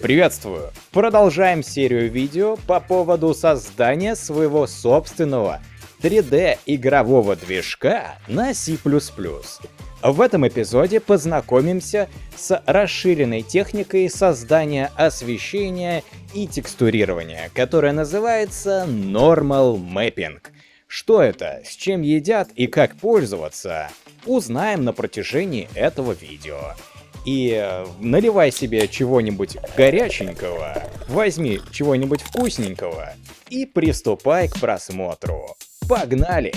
Приветствую! Продолжаем серию видео по поводу создания своего собственного 3D игрового движка на C++. В этом эпизоде познакомимся с расширенной техникой создания освещения и текстурирования, которая называется Normal Mapping. Что это, с чем едят и как пользоваться, узнаем на протяжении этого видео и э, наливай себе чего-нибудь горяченького, возьми чего-нибудь вкусненького и приступай к просмотру. Погнали!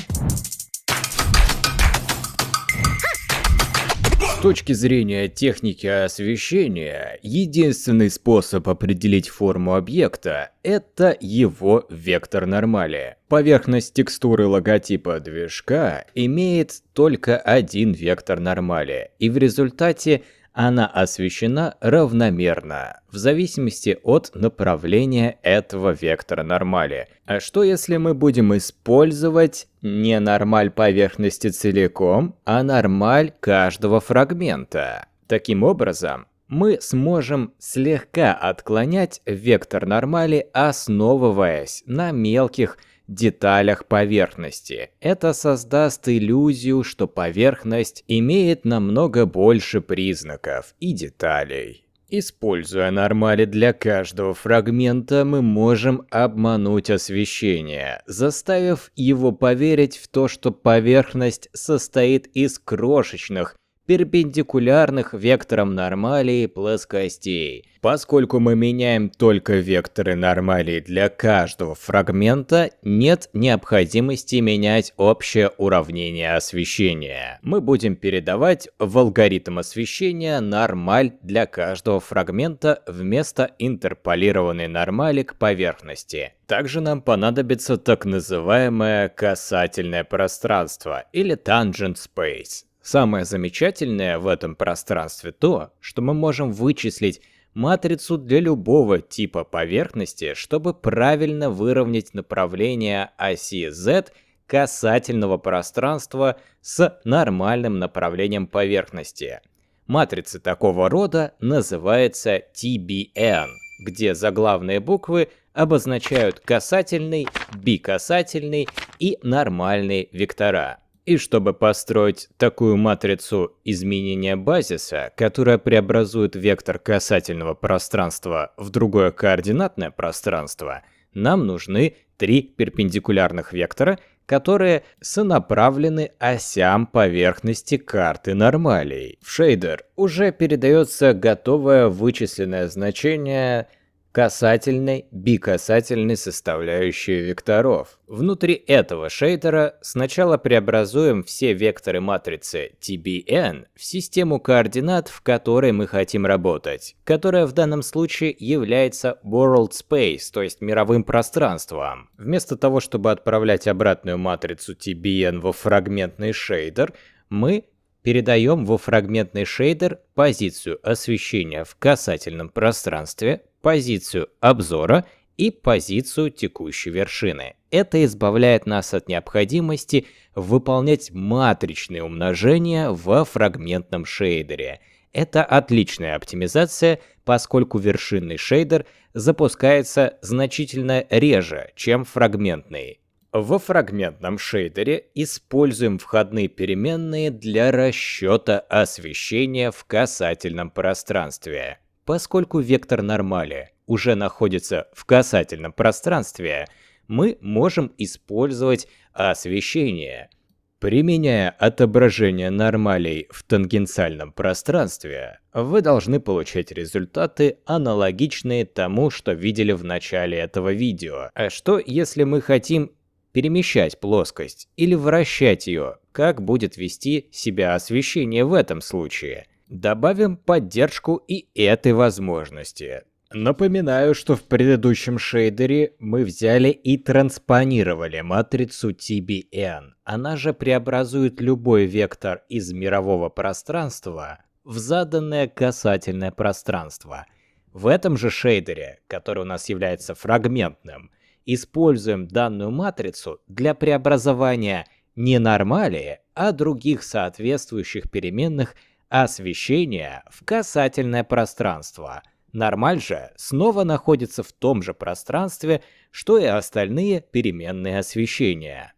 С точки зрения техники освещения, единственный способ определить форму объекта – это его вектор нормали. Поверхность текстуры логотипа движка имеет только один вектор нормали, и в результате – она освещена равномерно, в зависимости от направления этого вектора нормали. А что если мы будем использовать не нормаль поверхности целиком, а нормаль каждого фрагмента? Таким образом, мы сможем слегка отклонять вектор нормали, основываясь на мелких деталях поверхности. Это создаст иллюзию, что поверхность имеет намного больше признаков и деталей. Используя нормали для каждого фрагмента, мы можем обмануть освещение, заставив его поверить в то, что поверхность состоит из крошечных перпендикулярных векторам нормалии плоскостей. Поскольку мы меняем только векторы нормалии для каждого фрагмента, нет необходимости менять общее уравнение освещения. Мы будем передавать в алгоритм освещения нормаль для каждого фрагмента вместо интерполированной нормали к поверхности. Также нам понадобится так называемое касательное пространство или tangent space. Самое замечательное в этом пространстве то, что мы можем вычислить матрицу для любого типа поверхности, чтобы правильно выровнять направление оси Z касательного пространства с нормальным направлением поверхности. Матрица такого рода называется TBN, где заглавные буквы обозначают касательный, бикасательный и нормальный вектора. И чтобы построить такую матрицу изменения базиса, которая преобразует вектор касательного пространства в другое координатное пространство, нам нужны три перпендикулярных вектора, которые сонаправлены осям поверхности карты нормалей. В шейдер уже передается готовое вычисленное значение – касательной, бикасательной составляющей векторов. Внутри этого шейдера сначала преобразуем все векторы матрицы TBN в систему координат, в которой мы хотим работать, которая в данном случае является World Space, то есть мировым пространством. Вместо того, чтобы отправлять обратную матрицу TBN во фрагментный шейдер, мы передаем во фрагментный шейдер позицию освещения в касательном пространстве, позицию обзора и позицию текущей вершины. Это избавляет нас от необходимости выполнять матричные умножения во фрагментном шейдере. Это отличная оптимизация, поскольку вершинный шейдер запускается значительно реже, чем фрагментный. Во фрагментном шейдере используем входные переменные для расчета освещения в касательном пространстве. Поскольку вектор нормали уже находится в касательном пространстве, мы можем использовать освещение. Применяя отображение нормалей в тангенциальном пространстве, вы должны получать результаты, аналогичные тому, что видели в начале этого видео. А что, если мы хотим перемещать плоскость или вращать ее, как будет вести себя освещение в этом случае? добавим поддержку и этой возможности. Напоминаю, что в предыдущем шейдере мы взяли и транспонировали матрицу TBN. Она же преобразует любой вектор из мирового пространства в заданное касательное пространство. В этом же шейдере, который у нас является фрагментным, используем данную матрицу для преобразования не нормалии, а других соответствующих переменных – освещение в касательное пространство. Нормаль же снова находится в том же пространстве, что и остальные переменные освещения.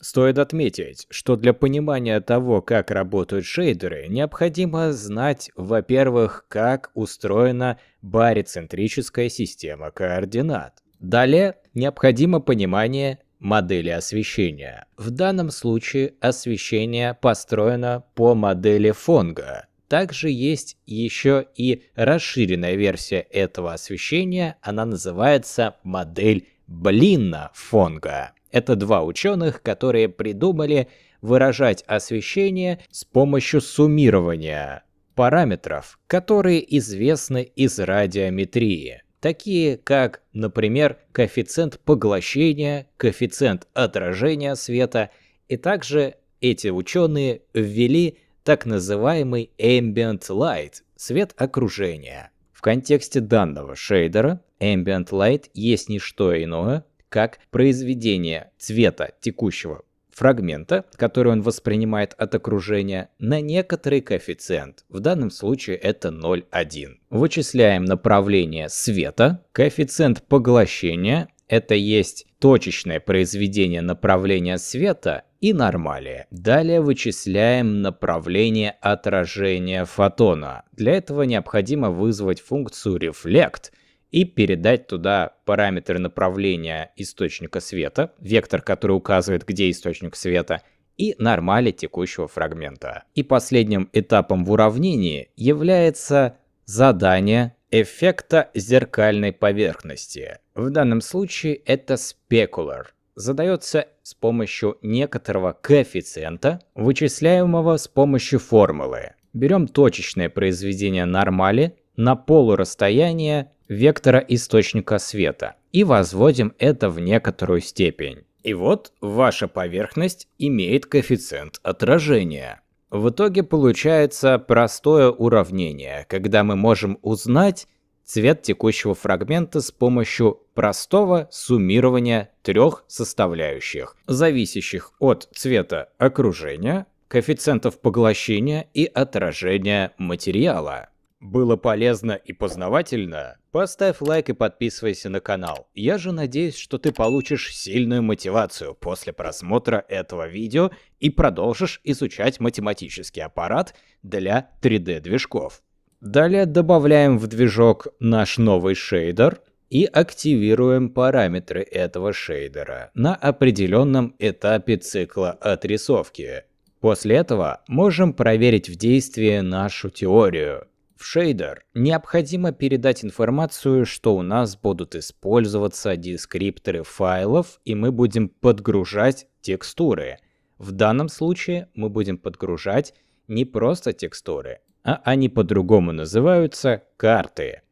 Стоит отметить, что для понимания того, как работают шейдеры, необходимо знать, во-первых, как устроена барицентрическая система координат. Далее необходимо понимание модели освещения. В данном случае освещение построено по модели Фонга. Также есть еще и расширенная версия этого освещения, она называется модель Блинна Фонга. Это два ученых, которые придумали выражать освещение с помощью суммирования параметров, которые известны из радиометрии такие как, например, коэффициент поглощения, коэффициент отражения света, и также эти ученые ввели так называемый ambient light – свет окружения. В контексте данного шейдера ambient light есть не что иное, как произведение цвета текущего фрагмента, который он воспринимает от окружения, на некоторый коэффициент. В данном случае это 0,1. Вычисляем направление света, коэффициент поглощения, это есть точечное произведение направления света и нормалия. Далее вычисляем направление отражения фотона. Для этого необходимо вызвать функцию reflect – и передать туда параметры направления источника света, вектор, который указывает, где источник света, и нормали текущего фрагмента. И последним этапом в уравнении является задание эффекта зеркальной поверхности. В данном случае это specular, Задается с помощью некоторого коэффициента, вычисляемого с помощью формулы. Берем точечное произведение нормали на полурасстояние вектора источника света и возводим это в некоторую степень. И вот ваша поверхность имеет коэффициент отражения. В итоге получается простое уравнение, когда мы можем узнать цвет текущего фрагмента с помощью простого суммирования трех составляющих, зависящих от цвета окружения, коэффициентов поглощения и отражения материала. Было полезно и познавательно? Поставь лайк и подписывайся на канал. Я же надеюсь, что ты получишь сильную мотивацию после просмотра этого видео и продолжишь изучать математический аппарат для 3D-движков. Далее добавляем в движок наш новый шейдер и активируем параметры этого шейдера на определенном этапе цикла отрисовки. После этого можем проверить в действии нашу теорию. В шейдер необходимо передать информацию, что у нас будут использоваться дескрипторы файлов, и мы будем подгружать текстуры. В данном случае мы будем подгружать не просто текстуры, а они по-другому называются карты.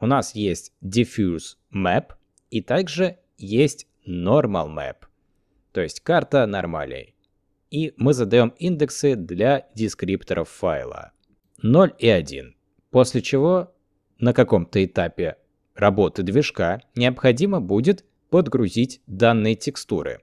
У нас есть Diffuse Map и также есть Normal Map, то есть карта нормалей. И мы задаем индексы для дескрипторов файла. 0 и 1 После чего на каком-то этапе работы движка необходимо будет подгрузить данные текстуры.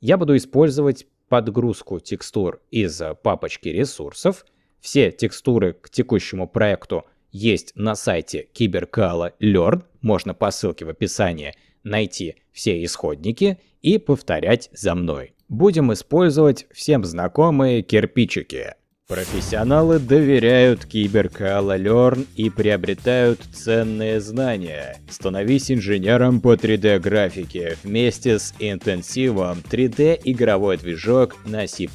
Я буду использовать подгрузку текстур из папочки ресурсов. Все текстуры к текущему проекту есть на сайте Киберкала Learn. Можно по ссылке в описании найти все исходники и повторять за мной. Будем использовать всем знакомые кирпичики. Профессионалы доверяют киберкала Лерн и приобретают ценные знания. Становись инженером по 3D-графике вместе с интенсивом 3D-игровой движок на C++.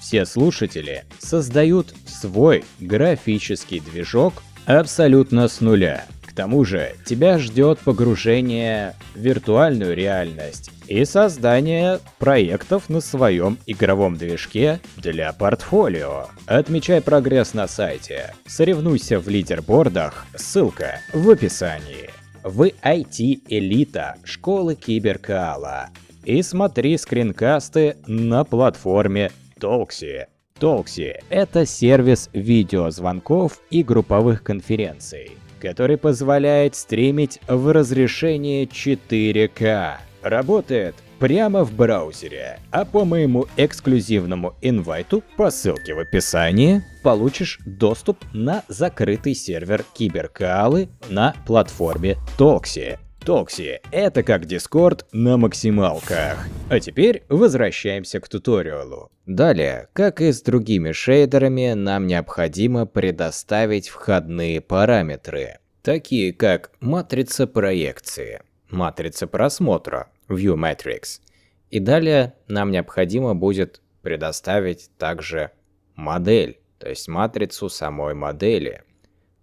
Все слушатели создают свой графический движок абсолютно с нуля тому же, тебя ждет погружение в виртуальную реальность и создание проектов на своем игровом движке для портфолио. Отмечай прогресс на сайте, соревнуйся в лидербордах, ссылка в описании. Вы IT-элита школы Киберкала. И смотри скринкасты на платформе Толкси. Толкси – это сервис видеозвонков и групповых конференций который позволяет стримить в разрешении 4К. Работает прямо в браузере, а по моему эксклюзивному инвайту по ссылке в описании получишь доступ на закрытый сервер Киберкалы на платформе Токси. Токси – это как Discord на максималках. А теперь возвращаемся к туториалу. Далее, как и с другими шейдерами, нам необходимо предоставить входные параметры, такие как матрица проекции, матрица просмотра, View Matrix, и далее нам необходимо будет предоставить также модель, то есть матрицу самой модели.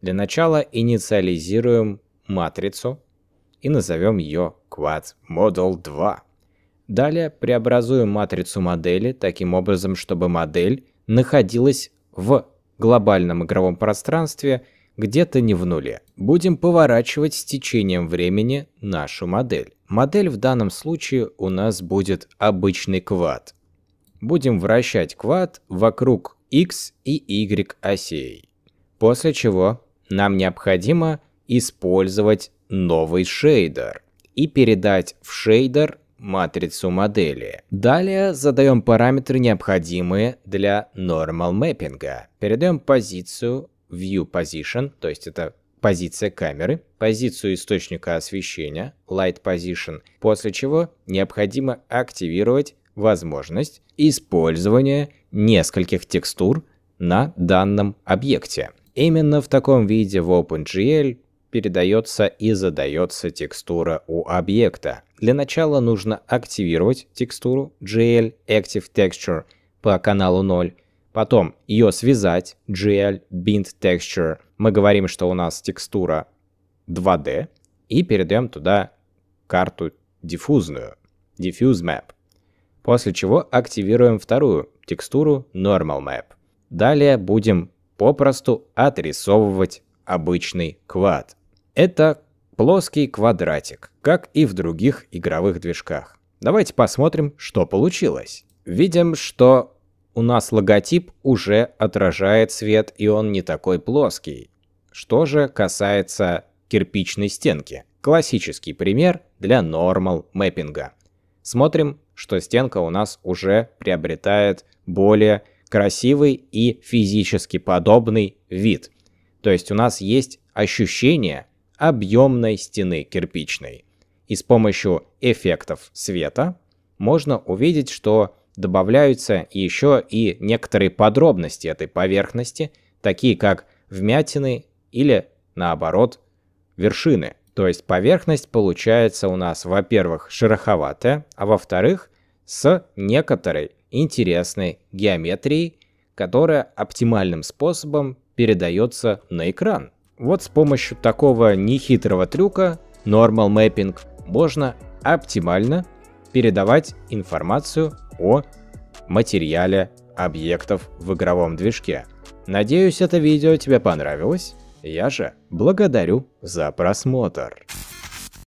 Для начала инициализируем матрицу, и назовем ее Quad Model 2. Далее преобразуем матрицу модели таким образом, чтобы модель находилась в глобальном игровом пространстве где-то не в нуле. Будем поворачивать с течением времени нашу модель. Модель в данном случае у нас будет обычный квад. Будем вращать квад вокруг x и y осей. После чего нам необходимо использовать новый шейдер и передать в шейдер матрицу модели. Далее задаем параметры, необходимые для normal mapping. Передаем позицию view position, то есть это позиция камеры, позицию источника освещения, light position, после чего необходимо активировать возможность использования нескольких текстур на данном объекте. Именно в таком виде в OpenGL передается и задается текстура у объекта. Для начала нужно активировать текстуру GL Active Texture по каналу 0, потом ее связать GL Bind Texture. Мы говорим, что у нас текстура 2D и передаем туда карту диффузную, Diffuse Map. После чего активируем вторую текстуру Normal Map. Далее будем попросту отрисовывать обычный квад. Это плоский квадратик, как и в других игровых движках. Давайте посмотрим, что получилось. Видим, что у нас логотип уже отражает свет, и он не такой плоский. Что же касается кирпичной стенки? Классический пример для нормал мэппинга. Смотрим, что стенка у нас уже приобретает более красивый и физически подобный вид. То есть у нас есть ощущение, объемной стены кирпичной. И с помощью эффектов света можно увидеть, что добавляются еще и некоторые подробности этой поверхности, такие как вмятины или, наоборот, вершины. То есть поверхность получается у нас, во-первых, шероховатая, а во-вторых, с некоторой интересной геометрией, которая оптимальным способом передается на экран. Вот с помощью такого нехитрого трюка Normal Mapping можно оптимально передавать информацию о материале объектов в игровом движке. Надеюсь, это видео тебе понравилось. Я же благодарю за просмотр.